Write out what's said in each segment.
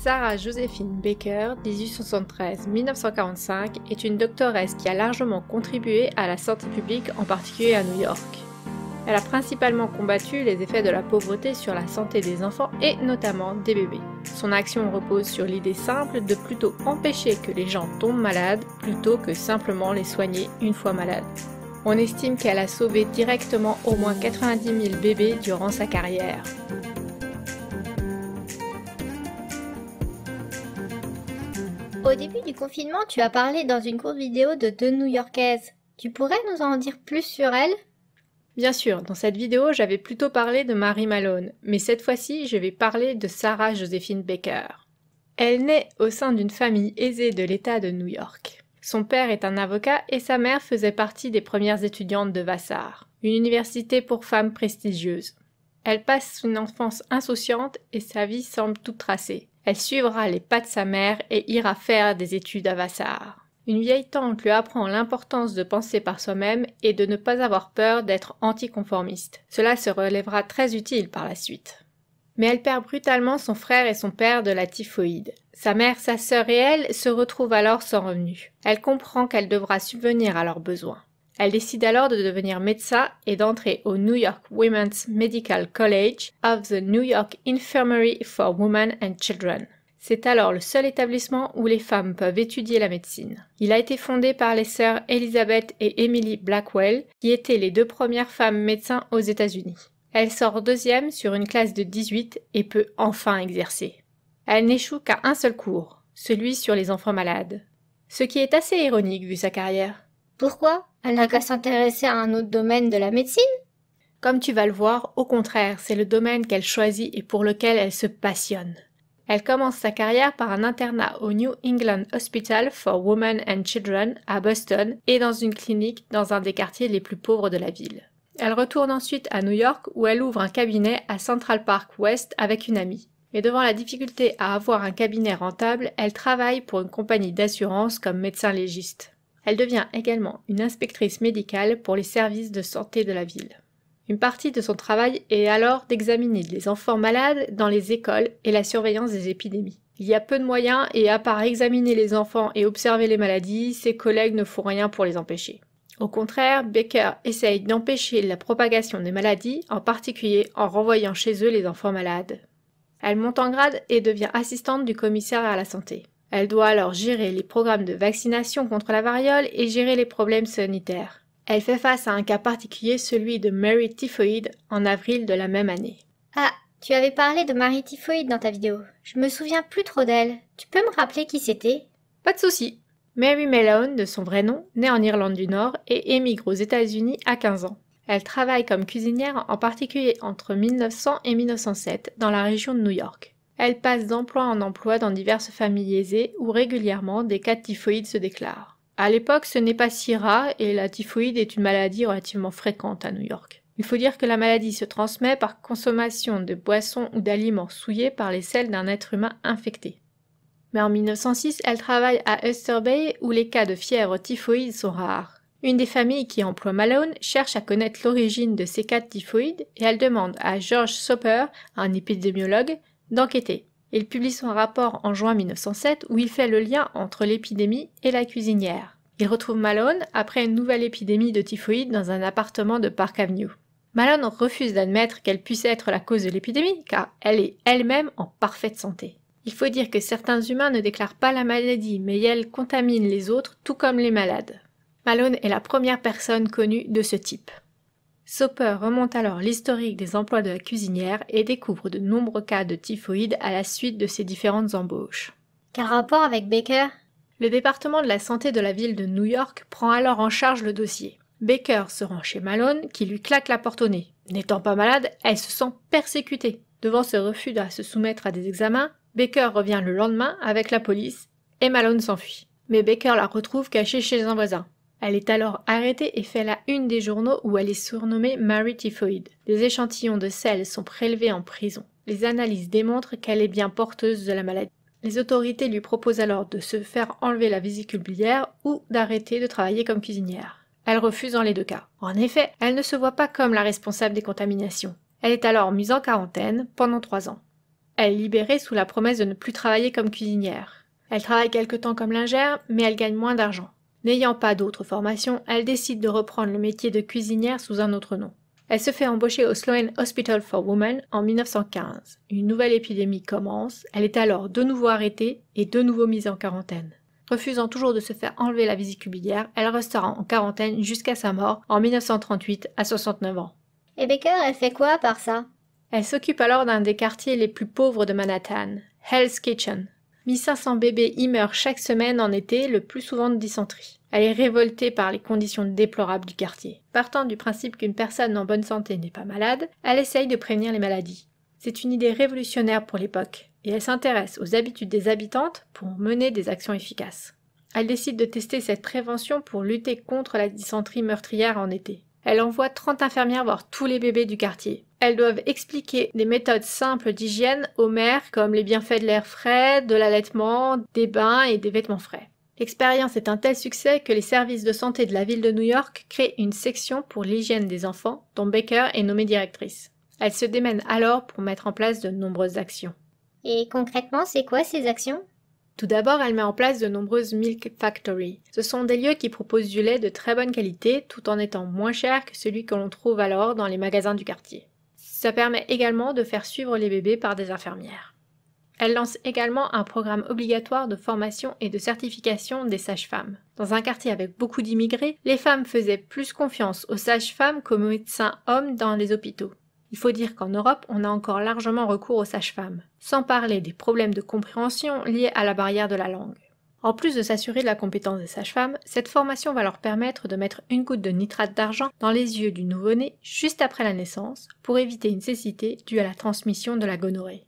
Sarah Josephine Baker, 1873-1945, est une doctoresse qui a largement contribué à la santé publique, en particulier à New York. Elle a principalement combattu les effets de la pauvreté sur la santé des enfants et notamment des bébés. Son action repose sur l'idée simple de plutôt empêcher que les gens tombent malades plutôt que simplement les soigner une fois malades. On estime qu'elle a sauvé directement au moins 90 000 bébés durant sa carrière. Au début du confinement, tu as parlé dans une courte vidéo de deux New-Yorkaises. Tu pourrais nous en dire plus sur elles Bien sûr, dans cette vidéo, j'avais plutôt parlé de Mary Malone, mais cette fois-ci, je vais parler de Sarah Josephine Baker. Elle naît au sein d'une famille aisée de l'État de New York. Son père est un avocat et sa mère faisait partie des premières étudiantes de Vassar, une université pour femmes prestigieuse. Elle passe une enfance insouciante et sa vie semble toute tracée. Elle suivra les pas de sa mère et ira faire des études à Vassar. Une vieille tante lui apprend l'importance de penser par soi-même et de ne pas avoir peur d'être anticonformiste. Cela se relèvera très utile par la suite. Mais elle perd brutalement son frère et son père de la typhoïde. Sa mère, sa sœur et elle se retrouvent alors sans revenus. Elle comprend qu'elle devra subvenir à leurs besoins. Elle décide alors de devenir médecin et d'entrer au New York Women's Medical College of the New York Infirmary for Women and Children. C'est alors le seul établissement où les femmes peuvent étudier la médecine. Il a été fondé par les sœurs Elizabeth et Emily Blackwell, qui étaient les deux premières femmes médecins aux États-Unis. Elle sort deuxième sur une classe de 18 et peut enfin exercer. Elle n'échoue qu'à un seul cours, celui sur les enfants malades. Ce qui est assez ironique vu sa carrière. Pourquoi Elle n'a qu'à s'intéresser à un autre domaine de la médecine Comme tu vas le voir, au contraire, c'est le domaine qu'elle choisit et pour lequel elle se passionne. Elle commence sa carrière par un internat au New England Hospital for Women and Children à Boston et dans une clinique dans un des quartiers les plus pauvres de la ville. Elle retourne ensuite à New York où elle ouvre un cabinet à Central Park West avec une amie. Mais devant la difficulté à avoir un cabinet rentable, elle travaille pour une compagnie d'assurance comme médecin légiste. Elle devient également une inspectrice médicale pour les services de santé de la ville. Une partie de son travail est alors d'examiner les enfants malades dans les écoles et la surveillance des épidémies. Il y a peu de moyens et à part examiner les enfants et observer les maladies, ses collègues ne font rien pour les empêcher. Au contraire, Baker essaye d'empêcher la propagation des maladies, en particulier en renvoyant chez eux les enfants malades. Elle monte en grade et devient assistante du commissaire à la santé. Elle doit alors gérer les programmes de vaccination contre la variole et gérer les problèmes sanitaires. Elle fait face à un cas particulier, celui de Mary Typhoid, en avril de la même année. Ah, tu avais parlé de Mary Typhoid dans ta vidéo. Je me souviens plus trop d'elle. Tu peux me rappeler qui c'était Pas de souci. Mary Malone, de son vrai nom, naît en Irlande du Nord et émigre aux États-Unis à 15 ans. Elle travaille comme cuisinière en particulier entre 1900 et 1907 dans la région de New York. Elle passe d'emploi en emploi dans diverses familles aisées où régulièrement des cas de typhoïde se déclarent. À l'époque, ce n'est pas si rare et la typhoïde est une maladie relativement fréquente à New York. Il faut dire que la maladie se transmet par consommation de boissons ou d'aliments souillés par les selles d'un être humain infecté. Mais en 1906, elle travaille à Uster Bay où les cas de fièvre typhoïde sont rares. Une des familles qui emploie Malone cherche à connaître l'origine de ces cas de typhoïde et elle demande à George Soper, un épidémiologue, d'enquêter. Il publie son rapport en juin 1907 où il fait le lien entre l'épidémie et la cuisinière. Il retrouve Malone après une nouvelle épidémie de typhoïde dans un appartement de Park Avenue. Malone refuse d'admettre qu'elle puisse être la cause de l'épidémie car elle est elle-même en parfaite santé. Il faut dire que certains humains ne déclarent pas la maladie mais elle contamine les autres tout comme les malades. Malone est la première personne connue de ce type. Soper remonte alors l'historique des emplois de la cuisinière et découvre de nombreux cas de typhoïde à la suite de ses différentes embauches. Quel rapport avec Baker Le département de la santé de la ville de New York prend alors en charge le dossier. Baker se rend chez Malone qui lui claque la porte au nez. N'étant pas malade, elle se sent persécutée. Devant ce refus de se soumettre à des examens, Baker revient le lendemain avec la police et Malone s'enfuit. Mais Baker la retrouve cachée chez un voisin. Elle est alors arrêtée et fait la une des journaux où elle est surnommée Mary Typhoid. Des échantillons de sel sont prélevés en prison. Les analyses démontrent qu'elle est bien porteuse de la maladie. Les autorités lui proposent alors de se faire enlever la vésicule biliaire ou d'arrêter de travailler comme cuisinière. Elle refuse dans les deux cas. En effet, elle ne se voit pas comme la responsable des contaminations. Elle est alors mise en quarantaine pendant trois ans. Elle est libérée sous la promesse de ne plus travailler comme cuisinière. Elle travaille quelque temps comme lingère, mais elle gagne moins d'argent. N'ayant pas d'autre formation, elle décide de reprendre le métier de cuisinière sous un autre nom. Elle se fait embaucher au Sloan Hospital for Women en 1915. Une nouvelle épidémie commence, elle est alors de nouveau arrêtée et de nouveau mise en quarantaine. Refusant toujours de se faire enlever la visite biliaire, elle restera en quarantaine jusqu'à sa mort en 1938 à 69 ans. Et Baker, elle fait quoi par ça Elle s'occupe alors d'un des quartiers les plus pauvres de Manhattan, Hell's Kitchen, 1500 bébés y meurent chaque semaine en été, le plus souvent de dysenterie. Elle est révoltée par les conditions déplorables du quartier. Partant du principe qu'une personne en bonne santé n'est pas malade, elle essaye de prévenir les maladies. C'est une idée révolutionnaire pour l'époque, et elle s'intéresse aux habitudes des habitantes pour mener des actions efficaces. Elle décide de tester cette prévention pour lutter contre la dysenterie meurtrière en été. Elle envoie 30 infirmières voir tous les bébés du quartier. Elles doivent expliquer des méthodes simples d'hygiène aux mères comme les bienfaits de l'air frais, de l'allaitement, des bains et des vêtements frais. L'expérience est un tel succès que les services de santé de la ville de New York créent une section pour l'hygiène des enfants dont Baker est nommée directrice. Elle se démène alors pour mettre en place de nombreuses actions. Et concrètement, c'est quoi ces actions Tout d'abord, elle met en place de nombreuses milk factories. Ce sont des lieux qui proposent du lait de très bonne qualité tout en étant moins cher que celui que l'on trouve alors dans les magasins du quartier. Ça permet également de faire suivre les bébés par des infirmières. Elle lance également un programme obligatoire de formation et de certification des sages-femmes. Dans un quartier avec beaucoup d'immigrés, les femmes faisaient plus confiance aux sages-femmes qu'aux médecins hommes dans les hôpitaux. Il faut dire qu'en Europe, on a encore largement recours aux sages-femmes, sans parler des problèmes de compréhension liés à la barrière de la langue. En plus de s'assurer de la compétence des sages-femmes, cette formation va leur permettre de mettre une goutte de nitrate d'argent dans les yeux du nouveau-né juste après la naissance pour éviter une cécité due à la transmission de la gonorrhée.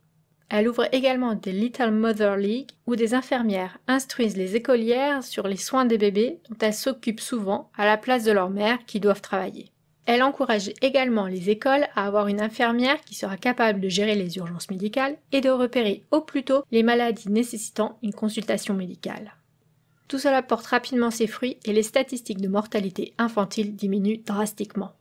Elle ouvre également des Little Mother League où des infirmières instruisent les écolières sur les soins des bébés dont elles s'occupent souvent à la place de leurs mères qui doivent travailler. Elle encourage également les écoles à avoir une infirmière qui sera capable de gérer les urgences médicales et de repérer au plus tôt les maladies nécessitant une consultation médicale. Tout cela porte rapidement ses fruits et les statistiques de mortalité infantile diminuent drastiquement.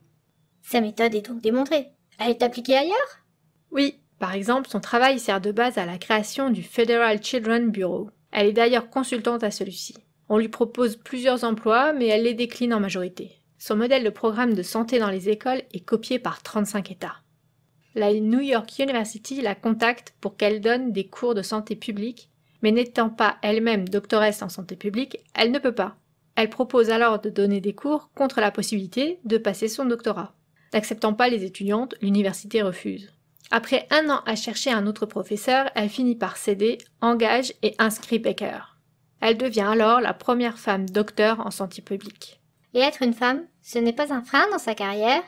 Sa méthode est donc démontrée. Elle est appliquée ailleurs Oui, par exemple, son travail sert de base à la création du Federal Children Bureau. Elle est d'ailleurs consultante à celui-ci. On lui propose plusieurs emplois, mais elle les décline en majorité. Son modèle de programme de santé dans les écoles est copié par 35 États. La New York University la contacte pour qu'elle donne des cours de santé publique, mais n'étant pas elle-même doctoresse en santé publique, elle ne peut pas. Elle propose alors de donner des cours contre la possibilité de passer son doctorat. N'acceptant pas les étudiantes, l'université refuse. Après un an à chercher un autre professeur, elle finit par céder, engage et inscrit Baker. Elle devient alors la première femme docteur en santé publique. Et être une femme, ce n'est pas un frein dans sa carrière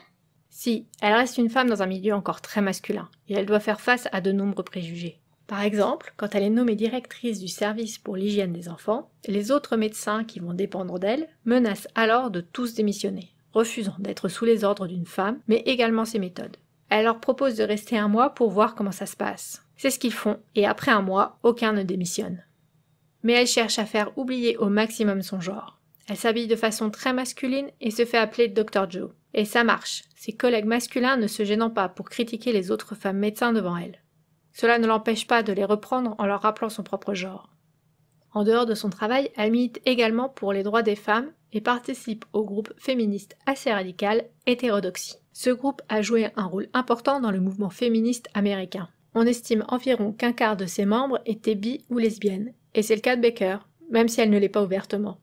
Si, elle reste une femme dans un milieu encore très masculin, et elle doit faire face à de nombreux préjugés. Par exemple, quand elle est nommée directrice du service pour l'hygiène des enfants, les autres médecins qui vont dépendre d'elle menacent alors de tous démissionner, refusant d'être sous les ordres d'une femme, mais également ses méthodes. Elle leur propose de rester un mois pour voir comment ça se passe. C'est ce qu'ils font, et après un mois, aucun ne démissionne. Mais elle cherche à faire oublier au maximum son genre. Elle s'habille de façon très masculine et se fait appeler Dr. Joe. Et ça marche, ses collègues masculins ne se gênant pas pour critiquer les autres femmes médecins devant elle. Cela ne l'empêche pas de les reprendre en leur rappelant son propre genre. En dehors de son travail, elle milite également pour les droits des femmes et participe au groupe féministe assez radical Hétérodoxie. Ce groupe a joué un rôle important dans le mouvement féministe américain. On estime environ qu'un quart de ses membres étaient bi ou lesbiennes, et c'est le cas de Baker, même si elle ne l'est pas ouvertement.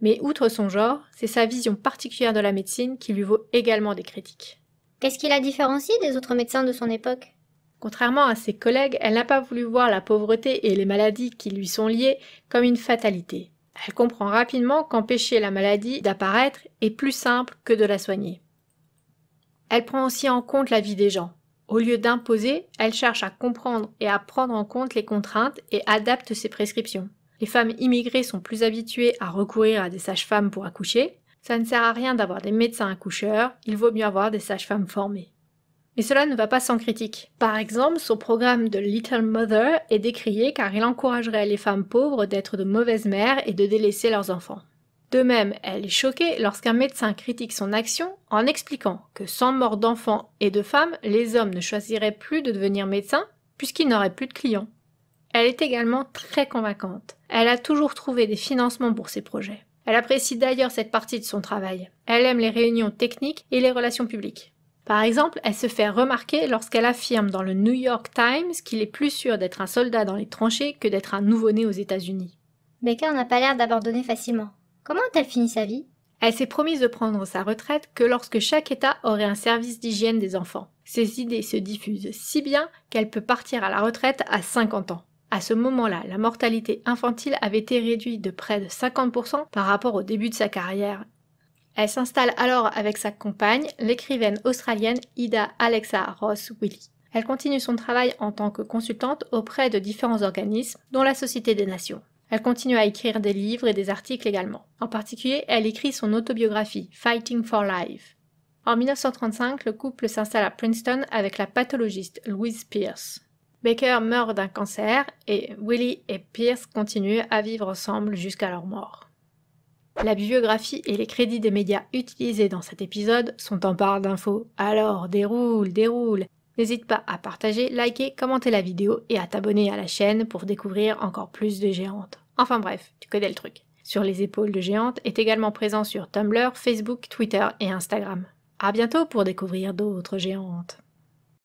Mais outre son genre, c'est sa vision particulière de la médecine qui lui vaut également des critiques. Qu'est-ce qui la différencie des autres médecins de son époque Contrairement à ses collègues, elle n'a pas voulu voir la pauvreté et les maladies qui lui sont liées comme une fatalité. Elle comprend rapidement qu'empêcher la maladie d'apparaître est plus simple que de la soigner. Elle prend aussi en compte la vie des gens. Au lieu d'imposer, elle cherche à comprendre et à prendre en compte les contraintes et adapte ses prescriptions les femmes immigrées sont plus habituées à recourir à des sages-femmes pour accoucher. Ça ne sert à rien d'avoir des médecins accoucheurs, il vaut mieux avoir des sages-femmes formées. Mais cela ne va pas sans critique. Par exemple, son programme de Little Mother est décrié car il encouragerait les femmes pauvres d'être de mauvaises mères et de délaisser leurs enfants. De même, elle est choquée lorsqu'un médecin critique son action en expliquant que sans mort d'enfants et de femmes, les hommes ne choisiraient plus de devenir médecins puisqu'ils n'auraient plus de clients. Elle est également très convaincante. Elle a toujours trouvé des financements pour ses projets. Elle apprécie d'ailleurs cette partie de son travail. Elle aime les réunions techniques et les relations publiques. Par exemple, elle se fait remarquer lorsqu'elle affirme dans le New York Times qu'il est plus sûr d'être un soldat dans les tranchées que d'être un nouveau-né aux États-Unis. Baker n'a pas l'air d'abandonner facilement. Comment a elle fini sa vie Elle s'est promise de prendre sa retraite que lorsque chaque État aurait un service d'hygiène des enfants. Ses idées se diffusent si bien qu'elle peut partir à la retraite à 50 ans. À ce moment-là, la mortalité infantile avait été réduite de près de 50% par rapport au début de sa carrière. Elle s'installe alors avec sa compagne, l'écrivaine australienne Ida Alexa Ross Willy. Elle continue son travail en tant que consultante auprès de différents organismes, dont la Société des Nations. Elle continue à écrire des livres et des articles également. En particulier, elle écrit son autobiographie Fighting for Life. En 1935, le couple s'installe à Princeton avec la pathologiste Louise Pierce. Baker meurt d'un cancer et Willie et Pierce continuent à vivre ensemble jusqu'à leur mort. La bibliographie et les crédits des médias utilisés dans cet épisode sont en barre d'infos. Alors déroule, déroule N'hésite pas à partager, liker, commenter la vidéo et à t'abonner à la chaîne pour découvrir encore plus de géantes. Enfin bref, tu connais le truc. Sur les épaules de géantes est également présent sur Tumblr, Facebook, Twitter et Instagram. A bientôt pour découvrir d'autres géantes.